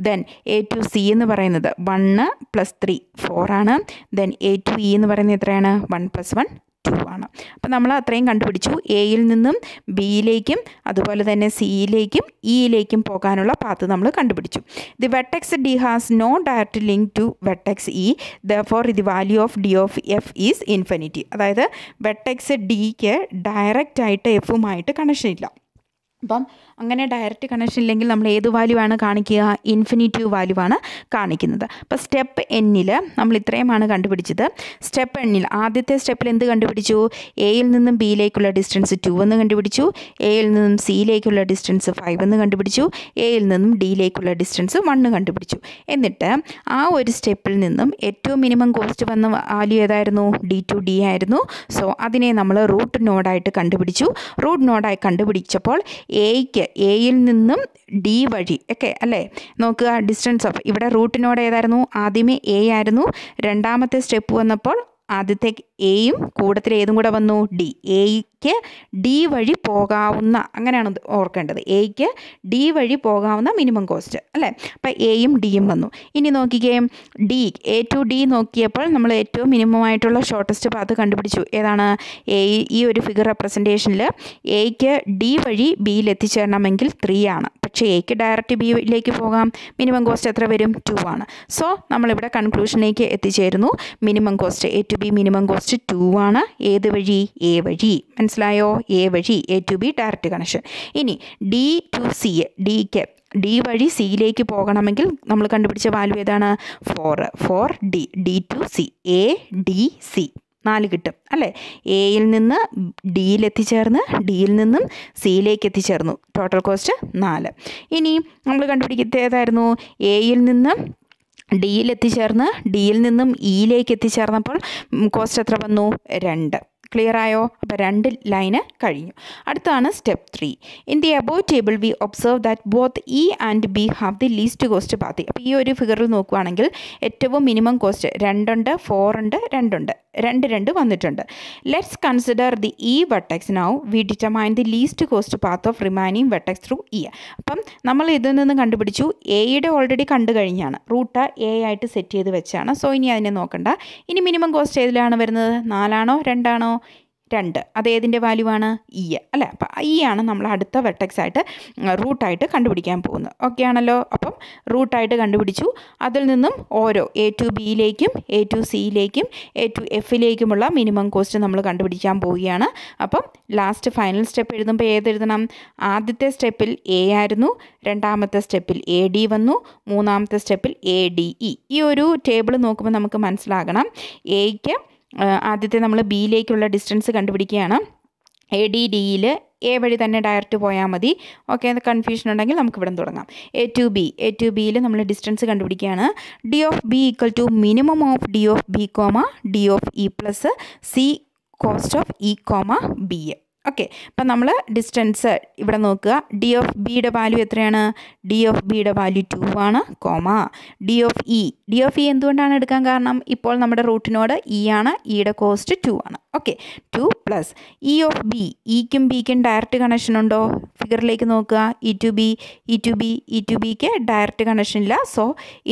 ദെൻ എ ടു സി എന്ന് പറയുന്നത് വണ് പ്ലസ് ത്രീ ഫോറാണ് ദെൻ എ ടു ഇ എന്ന് പറയുന്നത് എത്രയാണ് വൺ പ്ലസ് വൺ ടു ആണ് അപ്പം നമ്മൾ അത്രയും കണ്ടുപിടിച്ചു എയിൽ നിന്നും ബിയിലേക്കും അതുപോലെ തന്നെ സിയിലേക്കും ഇയിലേക്കും e പോകാനുള്ള പാത്ത് നമ്മൾ കണ്ടുപിടിച്ചു the vertex D has no direct link to vertex E therefore the value of D of F is infinity അതായത് വെട്ടെക്സ് ഡിക്ക് ഡയറക്റ്റായിട്ട് എഫുമായിട്ട് കണക്ഷൻ ഇല്ല അപ്പം അങ്ങനെ ഡയറക്റ്റ് കണക്ഷൻ ഇല്ലെങ്കിൽ നമ്മൾ ഏത് വാല്യൂ ആണ് കാണിക്കുക ഇൻഫിനിറ്റീവ് വാല്യൂ ആണ് കാണിക്കുന്നത് അപ്പോൾ സ്റ്റെപ്പ് എന്നിൽ നമ്മൾ ഇത്രയുമാണ് കണ്ടുപിടിച്ചത് സ്റ്റെപ്പ് എണ്ണിൽ ആദ്യത്തെ സ്റ്റെപ്പിൽ എന്ത് കണ്ടുപിടിച്ചു എയിൽ നിന്നും ബിയിലേക്കുള്ള ഡിസ്റ്റൻസ് ടു എന്ന് കണ്ടുപിടിച്ചു എയിൽ നിന്നും സിയിലേക്കുള്ള ഡിസ്റ്റൻസ് ഫൈവ് എന്ന് കണ്ടുപിടിച്ചു എയിൽ നിന്നും ഡിയിലേക്കുള്ള ഡിസ്റ്റൻസ് വൺ കണ്ടുപിടിച്ചു എന്നിട്ട് ആ ഒരു സ്റ്റെപ്പിൽ നിന്നും ഏറ്റവും മിനിമം കോസ്റ്റ് വന്ന വാല്യൂ ഏതായിരുന്നു ഡി ടു ഡി ആയിരുന്നു സോ അതിനെ നമ്മൾ റൂട്ട് നോഡായിട്ട് കണ്ടുപിടിച്ചു റൂട്ട് നോഡായി കണ്ടുപിടിച്ചപ്പോൾ എയ്ക്ക് എയിൽ നിന്നും ഡി വഴി ഒക്കെ അല്ലേ നോക്കുക ഡിസ്റ്റൻസ് ഓഫ് ഇവിടെ റൂട്ടിനോട് ഏതായിരുന്നു ആദ്യമേ എ ആയിരുന്നു രണ്ടാമത്തെ സ്റ്റെപ്പ് വന്നപ്പോൾ ആദ്യത്തെ എയും കൂടത്തിൽ ഏതും കൂടെ വന്നു ഡി എയ്ക്ക് ഡി വഴി പോകാവുന്ന അങ്ങനെയാണ് ഓർക്കേണ്ടത് എയ്ക്ക് ഡി വഴി പോകാവുന്ന മിനിമം കോസ്റ്റ് അല്ലേ അപ്പോൾ എയും ഡിയും വന്നു ഇനി നോക്കിക്കേ ഡി എ ടു ഡി നോക്കിയപ്പോൾ നമ്മൾ ഏറ്റവും മിനിമം ആയിട്ടുള്ള ഷോർട്ടസ്റ്റ് പാത്ത് കണ്ടുപിടിച്ചു ഏതാണ് എ ഈ ഒരു ഫിഗർ റെപ്രസെൻറ്റേഷനിൽ എയ്ക്ക് ഡി വഴി ബിയിൽ എത്തിച്ചേരണമെങ്കിൽ ത്രീ ആണ് പക്ഷേ എക്ക് ഡയറക്റ്റ് ബിയിലേക്ക് പോകാം മിനിമം കോസ്റ്റ് എത്ര വരും ടു ആണ് സോ നമ്മളിവിടെ കൺക്ലൂഷനിലേക്ക് എത്തിച്ചേരുന്നു minimum cost A to B minimum cost two ആണ് ഏത് വഴി എ വഴി മനസ്സിലായോ എ വഴി A to B direct connection ഇനി D to C K D വഴി സിയിലേക്ക് പോകണമെങ്കിൽ നമ്മൾ കണ്ടുപിടിച്ച വാല്യൂ ഏതാണ് four four D D to C A D C നാല് കിട്ടും അല്ലേ എയിൽ നിന്ന് ഡിയിൽ എത്തിച്ചേർന്ന് ഡിയിൽ നിന്നും സിയിലേക്ക് എത്തിച്ചേർന്നു ടോട്ടൽ കോസ്റ്റ് നാല് ഇനി നമ്മൾ കണ്ടുപിടിക്കുന്നത് ഏതായിരുന്നു എയിൽ നിന്ന് ഡിയിൽ എത്തിച്ചേർന്ന് ഡിയിൽ നിന്നും ഇയിലേക്ക് e എത്തിച്ചേർന്നപ്പോൾ കോസ്റ്റ് എത്ര വന്നു രണ്ട് ക്ലിയർ ആയോ അപ്പോൾ രണ്ട് ലൈന് കഴിഞ്ഞു അടുത്താണ് step three in the above table we observe that both E and B have the least cost path അപ്പോൾ ഈ ഒരു ഫിഗറിൽ നോക്കുകയാണെങ്കിൽ ഏറ്റവും മിനിമം കോസ്റ്റ് രണ്ടുണ്ട് ഫോർ ഉണ്ട് രണ്ടുണ്ട് രണ്ട് രണ്ട് വന്നിട്ടുണ്ട് let's consider the E vertex now we determine the least cost path of remaining vertex through E അപ്പം നമ്മൾ ഇതിൽ നിന്ന് കണ്ടുപിടിച്ചു എയുടെ ഓൾറെഡി കണ്ടു കഴിഞ്ഞാണ് റൂട്ട് എ ആയിട്ട് സെറ്റ് ചെയ്ത് വെച്ചാണ് സോ ഇനി അതിനെ നോക്കണ്ട ഇനി മിനിമം കോസ്റ്റ് ഏതിലാണ് വരുന്നത് നാലാണോ രണ്ടാണോ രണ്ട് അത് ഏതിൻ്റെ വാല്യൂ ആണ് ഇ e അല്ലേ അപ്പം ഇ e ആണ് നമ്മൾ അടുത്ത വെർട്ടെക്സ് ആയിട്ട് റൂട്ടായിട്ട് കണ്ടുപിടിക്കാൻ പോകുന്നത് ഓക്കെ ആണല്ലോ അപ്പം റൂട്ടായിട്ട് കണ്ടുപിടിച്ചു അതിൽ നിന്നും ഓരോ എ ടു ബിയിലേക്കും എ ടു സിയിലേക്കും എ ടു എഫിലേക്കുമുള്ള മിനിമം കോസ്റ്റ് നമ്മൾ കണ്ടുപിടിക്കാൻ പോവുകയാണ് അപ്പം ലാസ്റ്റ് ഫൈനൽ സ്റ്റെപ്പ് എഴുതുമ്പോൾ ഏതെഴുതണം ആദ്യത്തെ സ്റ്റെപ്പിൽ എ ആയിരുന്നു രണ്ടാമത്തെ സ്റ്റെപ്പിൽ എ ഡി വന്നു മൂന്നാമത്തെ സ്റ്റെപ്പിൽ എ ഡി ഇ ഈ ഒരു ടേബിൾ നോക്കുമ്പോൾ നമുക്ക് മനസ്സിലാകണം എയ്ക്ക് ആദ്യത്തെ നമ്മൾ ബിയിലേക്കുള്ള ഡിസ്റ്റൻസ് കണ്ടുപിടിക്കുകയാണ് എ ഡി ഡിയിൽ എ വഴി തന്നെ ഡയറക്റ്റ് പോയാൽ മതി ഓക്കെ കൺഫ്യൂഷൻ ഉണ്ടെങ്കിൽ നമുക്ക് ഇവിടെ തുടങ്ങാം A to B A to ബിയിൽ നമ്മൾ ഡിസ്റ്റൻസ് കണ്ടുപിടിക്കുകയാണ് D of B equal to minimum of D of B comma D of E plus C cost of E comma B A okay അപ്പം നമ്മൾ distance ഇവിടെ നോക്കുക ഡി ഓഫ് ബിയുടെ value എത്രയാണ് D of ബിയുടെ വാല്യൂ ടു ആണ് comma D of E D of E എന്തുകൊണ്ടാണ് എടുക്കാൻ കാരണം ഇപ്പോൾ നമ്മുടെ റൂട്ടിനോട് ഇ e ആണ് ഇയുടെ കോസ്റ്റ് ടു ആണ് okay two plus E of B ഇക്കും ബിക്കും ഡയറക്റ്റ് കണക്ഷൻ ഉണ്ടോ ഫിഗറിലേക്ക് നോക്കുക E to B E to B E to ബിക്ക് ഡയറക്റ്റ് കണക്ഷൻ ഇല്ല സോ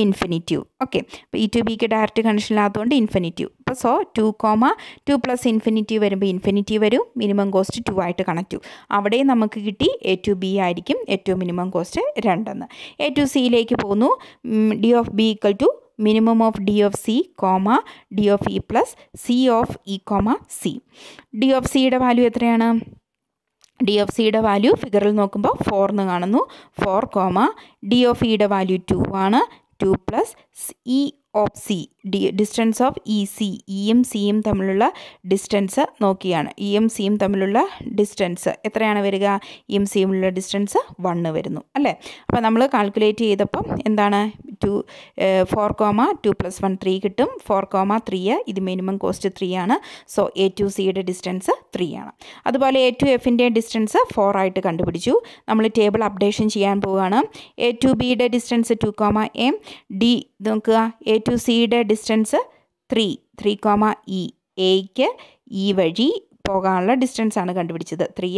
ഇൻഫിനിറ്റീവ് ഓക്കെ അപ്പോൾ ഇ ടു ബിക്ക് ഡയറക്റ്റ് കണക്ഷൻ ഇല്ലാത്തതുകൊണ്ട് ഇൻഫിനിറ്റീവ് അപ്പോൾ so two comma two plus infinitive വരുമ്പോൾ ഇൻഫിനിറ്റീവ് വരും മിനിമം കോസ്റ്റ് ടു ആയിട്ട് കണക്ട് അവിടെ നമുക്ക് കിട്ടി എ ടു ബി ആയിരിക്കും ഏറ്റവും മിനിമം കോസ്റ്റ് രണ്ടെന്ന് എ ടു സിയിലേക്ക് പോകുന്നു D of B equal to minimum of D of C comma D of E plus C of E comma C D of സിയുടെ വാല്യൂ എത്രയാണ് ഡി എഫ് സിയുടെ value ഫിഗറിൽ നോക്കുമ്പോൾ ഫോർ എന്ന് കാണുന്നു ഫോർ കോമ ഡി ഓഫ് ഇയുടെ value two ആണ് two plus E of C D distance of E C ഇയും സിയും തമ്മിലുള്ള ഡിസ്റ്റൻസ് നോക്കിയാണ് ഇയും e സിയും തമ്മിലുള്ള ഡിസ്റ്റൻസ് എത്രയാണ് വരിക ഇയും സിയുമുള്ള ഡിസ്റ്റൻസ് വണ്ണ് വരുന്നു അല്ലേ അപ്പോൾ നമ്മൾ കാൽക്കുലേറ്റ് ചെയ്തപ്പം എന്താണ് two four comma two plus one three കിട്ടും ഫോർ കോമ ത്രീ ഇത് മിനിമം കോസ്റ്റ് ത്രീ ആണ് സോ എ ടു സിയുടെ ഡിസ്റ്റൻസ് ത്രീ ആണ് അതുപോലെ എ ടു എഫിൻ്റെ ഡിസ്റ്റൻസ് ഫോർ ആയിട്ട് കണ്ടുപിടിച്ചു നമ്മൾ ടേബിൾ അപ്ഡേഷൻ ചെയ്യാൻ പോവുകയാണ് എ ടു ബിയുടെ distance two comma M D നോക്കുക എ ടു സിയുടെ distance three three comma E എയ്ക്ക് ഈ വഴി പോകാനുള്ള ഡിസ്റ്റൻസ് ആണ് കണ്ടുപിടിച്ചത് ത്രീ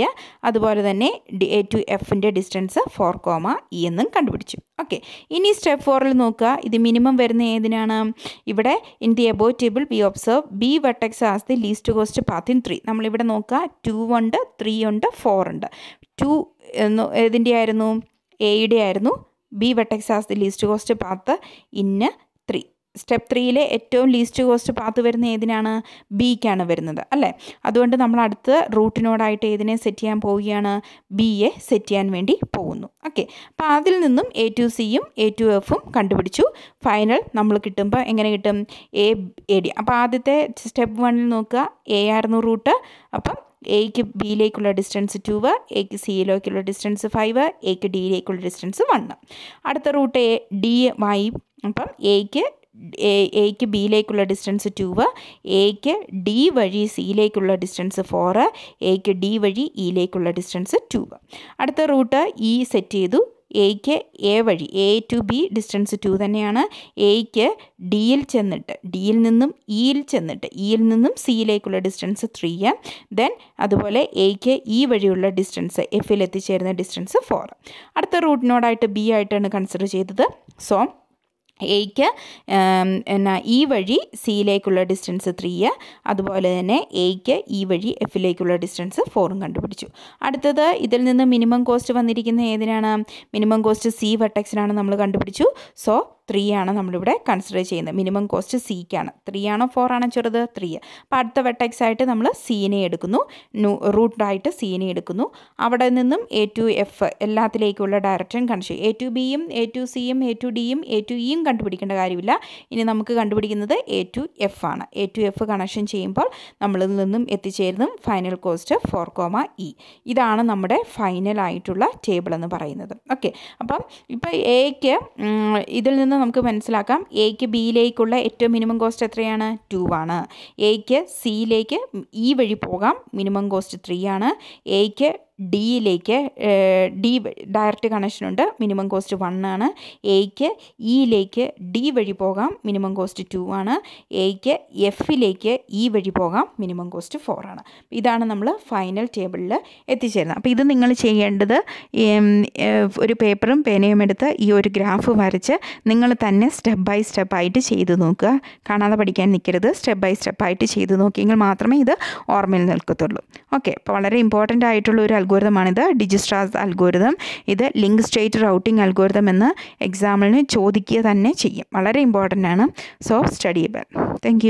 അതുപോലെ തന്നെ ഡി എ ടു എഫിൻ്റെ ഡിസ്റ്റൻസ് ഫോർ കോമ ഇ എന്നും കണ്ടുപിടിച്ചു ഓക്കെ ഇനി സ്റ്റെപ്പ് ഫോറിൽ നോക്കുക ഇത് മിനിമം വരുന്ന ഏതിനാണ് ഇവിടെ in the above table we observe B vertex as the least cost path in three നമ്മളിവിടെ നോക്കുക ടു ഉണ്ട് ത്രീ ഉണ്ട് ഫോർ ഉണ്ട് ടു ഏതിൻ്റെ ആയിരുന്നു എയുടെ ആയിരുന്നു B vertex as the least cost path ഇന്ന് ത്രീ സ്റ്റെപ്പ് ത്രീയിലെ ഏറ്റവും ലീസ്റ്റ് കോസ്റ്റ് പാത്ത് വരുന്ന ഏതിനാണ് ബിക്കാണ് വരുന്നത് അല്ലേ അതുകൊണ്ട് നമ്മൾ അടുത്ത റൂട്ടിനോടായിട്ട് ഏതിനെ സെറ്റ് ചെയ്യാൻ പോവുകയാണ് ബിയെ സെറ്റ് ചെയ്യാൻ വേണ്ടി പോകുന്നു ഓക്കെ അപ്പോൾ അതിൽ നിന്നും എ ടു സിയും എ ടു എഫും കണ്ടുപിടിച്ചു ഫൈനൽ നമ്മൾ കിട്ടുമ്പോൾ എങ്ങനെ കിട്ടും എ എ ഡി അപ്പോൾ ആദ്യത്തെ സ്റ്റെപ്പ് വണ്ണിൽ നോക്കുക എ ആയിരുന്നു റൂട്ട് അപ്പം എയ്ക്ക് ബിയിലേക്കുള്ള ഡിസ്റ്റൻസ് ടു എയ്ക്ക് സിയിലേക്കുള്ള ഡിസ്റ്റൻസ് ഫൈവ് എയ്ക്ക് ഡിയിലേക്കുള്ള ഡിസ്റ്റൻസ് വണ് അടുത്ത റൂട്ട് എ ഡി വൈ അപ്പം എയ്ക്ക് എ എക്ക് ബിയിലേക്കുള്ള ഡിസ്റ്റൻസ് ടൂവ് എക്ക് ഡി വഴി സിയിലേക്കുള്ള ഡിസ്റ്റൻസ് ഫോറ് എക്ക് ഡി വഴി ഇയിലേക്കുള്ള e ഡിസ്റ്റൻസ് ടൂവ് അടുത്ത റൂട്ട് ഇ സെറ്റ് ചെയ്തു എയ്ക്ക് എ വഴി A to B distance two തന്നെയാണ് എയ്ക്ക് ഡിയിൽ ചെന്നിട്ട് ഡിയിൽ നിന്നും ഇയിൽ e ചെന്നിട്ട് ഇയിൽ e നിന്നും സിയിലേക്കുള്ള ഡിസ്റ്റൻസ് ത്രീ ദെൻ അതുപോലെ എയ്ക്ക് ഇ വഴിയുള്ള ഡിസ്റ്റൻസ് എഫിൽ എത്തിച്ചേരുന്ന ഡിസ്റ്റൻസ് ഫോർ അടുത്ത റൂട്ടിനോടായിട്ട് ബി ആയിട്ടാണ് കൺസിഡർ ചെയ്തത് സോ എയ്ക്ക് എന്നാ ഈ വഴി സിയിലേക്കുള്ള ഡിസ്റ്റൻസ് ത്രീ അതുപോലെ തന്നെ എയ്ക്ക് ഈ വഴി എഫിലേക്കുള്ള ഡിസ്റ്റൻസ് ഫോറും കണ്ടുപിടിച്ചു അടുത്തത് ഇതിൽ നിന്ന് മിനിമം കോസ്റ്റ് വന്നിരിക്കുന്ന ഏതിനാണ് മിനിമം കോസ്റ്റ് സി വട്ടക്സിനാണ് നമ്മൾ കണ്ടുപിടിച്ചു സോ ത്രീ ആണ് നമ്മളിവിടെ കൺസിഡർ ചെയ്യുന്നത് മിനിമം കോസ്റ്റ് സിക്കാണ് ത്രീ ആണോ ഫോർ ആണോ ചെറുത് ത്രീ അപ്പോൾ അടുത്ത വെട്ടക്സ് ആയിട്ട് നമ്മൾ സീനെ എടുക്കുന്നു റൂട്ടായിട്ട് സീനെ എടുക്കുന്നു അവിടെ നിന്നും എ ടു എഫ് എല്ലാത്തിലേക്കുള്ള ഡയറക്ഷൻ കൺഷ് എ ടു ബിയും എ ടു സിയും എ ടു ഡിയും എ ടു ഇയും കണ്ടുപിടിക്കേണ്ട കാര്യമില്ല ഇനി നമുക്ക് കണ്ടുപിടിക്കുന്നത് എ ടു എഫ് ആണ് എ ടു എഫ് കണക്ഷൻ ചെയ്യുമ്പോൾ നമ്മളിൽ നിന്നും എത്തിച്ചേരുന്നതും final cost four comma E e. ഇതാണ് നമ്മുടെ ഫൈനൽ ആയിട്ടുള്ള ടേബിൾ എന്ന് പറയുന്നത് ഓക്കെ അപ്പം ഇപ്പം എക്ക് ഇതിൽ നിന്ന് നിന്ന് നമുക്ക് മനസ്സിലാക്കാം എക്ക് ബിയിലേക്കുള്ള ഏറ്റവും മിനിമം കോസ്റ്റ് എത്രയാണ് ടു ആണ് എക്ക് സിയിലേക്ക് ഈ വഴി പോകാം മിനിമം കോസ്റ്റ് ത്രീ ആണ് എക്ക് ഡിയിലേക്ക് ഡി ഡയറക്റ്റ് കണക്ഷനുണ്ട് മിനിമം കോസ്റ്റ് വൺ ആണ് എയ്ക്ക് ഇയിലേക്ക് e ഡി വഴി പോകാം മിനിമം കോസ്റ്റ് ടു ആണ് എയ്ക്ക് എഫിലേക്ക് ഇ e വഴി പോകാം മിനിമം കോസ്റ്റ് ഫോർ ആണ് ഇതാണ് നമ്മൾ ഫൈനൽ ടേബിളിൽ എത്തിച്ചേരുന്നത് അപ്പോൾ ഇത് നിങ്ങൾ ചെയ്യേണ്ടത് ഒരു പേപ്പറും പേനയും എടുത്ത് ഈ ഒരു ഗ്രാഫ് വരച്ച് നിങ്ങൾ തന്നെ സ്റ്റെപ്പ് ബൈ സ്റ്റെപ്പായിട്ട് ചെയ്ത് നോക്കുക കാണാതെ പഠിക്കാൻ നിൽക്കരുത് സ്റ്റെപ്പ് ബൈ സ്റ്റെപ്പായിട്ട് ചെയ്ത് നോക്കിയെങ്കിൽ മാത്രമേ ഇത് ഓർമ്മയിൽ നിൽക്കത്തുള്ളൂ ഓക്കെ അപ്പോൾ വളരെ ഇമ്പോർട്ടൻ്റ് ആയിട്ടുള്ള ഒരു അൽഗോരിതമാണിത് ഡിജിസ്ട്രാസ് അൽഗോരിതം ഇത് ലിങ്ക് സ്റ്റേറ്റ് റൗട്ടിംഗ് അൽഗോരിതം എന്ന് എക്സാമ്പിളിന് ചോദിക്കുക തന്നെ ചെയ്യും വളരെ ഇമ്പോർട്ടൻ്റ് ആണ് സോ സ്റ്റഡിയബിൾ താങ്ക്